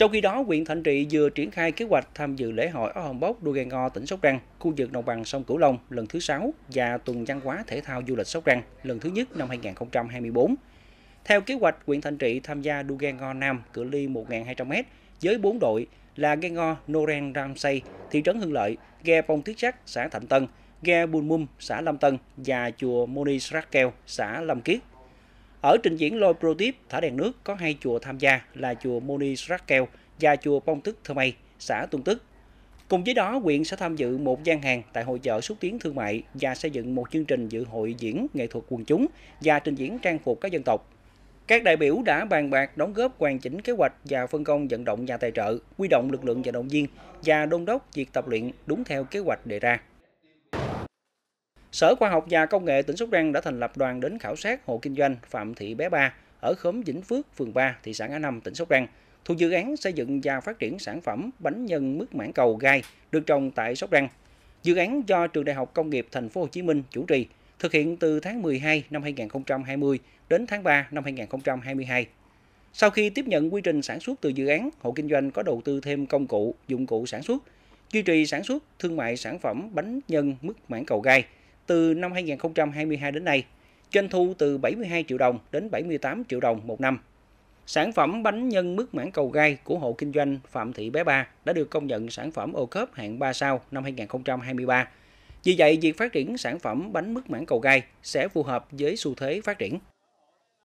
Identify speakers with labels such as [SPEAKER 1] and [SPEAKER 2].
[SPEAKER 1] Trong khi đó, huyện Thạnh Trị vừa triển khai kế hoạch tham dự lễ hội ở Hồng Bốc, Đua Ghe Ngo, tỉnh Sóc Trăng, khu vực đồng bằng sông Cửu Long lần thứ 6 và tuần văn hóa thể thao du lịch Sóc Trăng lần thứ nhất năm 2024. Theo kế hoạch, huyện Thạnh Trị tham gia Đua Ghe Ngo Nam cự ly 1.200m với 4 đội là Ghe Ngo Noren Ramsay, thị trấn Hưng Lợi, Ghe Pông Thiết Sắc, xã Thạnh Tân, Ghe Bùn Mum, xã Lâm Tân và chùa Moni Srakel, xã Lâm Kiết. Ở trình diễn lôi pro-tip thả đèn nước có hai chùa tham gia là chùa Moni Srakel và chùa Pong Tức Thơ Mây, xã Tương Tức. Cùng với đó, quyện sẽ tham dự một gian hàng tại hội chợ xúc tiến thương mại và xây dựng một chương trình dự hội diễn nghệ thuật quần chúng và trình diễn trang phục các dân tộc. Các đại biểu đã bàn bạc đóng góp hoàn chỉnh kế hoạch và phân công vận động nhà tài trợ, quy động lực lượng vận động viên và đôn đốc việc tập luyện đúng theo kế hoạch đề ra. Sở Khoa học và Công nghệ tỉnh Sóc Trăng đã thành lập đoàn đến khảo sát hộ kinh doanh Phạm Thị Bé Ba ở khóm Vĩnh Phước, phường 3, thị xã Ngã Năm, tỉnh Sóc Trăng, thuộc dự án xây dựng và phát triển sản phẩm bánh nhân mứt mảng cầu gai được trồng tại Sóc Trăng. Dự án do Trường Đại học Công nghiệp Thành phố Hồ Chí Minh chủ trì, thực hiện từ tháng 12 năm 2020 đến tháng 3 năm 2022. Sau khi tiếp nhận quy trình sản xuất từ dự án, hộ kinh doanh có đầu tư thêm công cụ, dụng cụ sản xuất, duy trì sản xuất thương mại sản phẩm bánh nhân mứt mảng cầu gai – từ năm 2022 đến nay, doanh thu từ 72 triệu đồng đến 78 triệu đồng một năm. Sản phẩm bánh nhân mứt mãn cầu gai của hộ kinh doanh Phạm Thị Bé Ba đã được công nhận sản phẩm ô cớp hạng 3 sao năm 2023. Vì vậy, việc phát triển sản phẩm bánh mứt mãn cầu gai sẽ phù hợp với xu thế phát triển.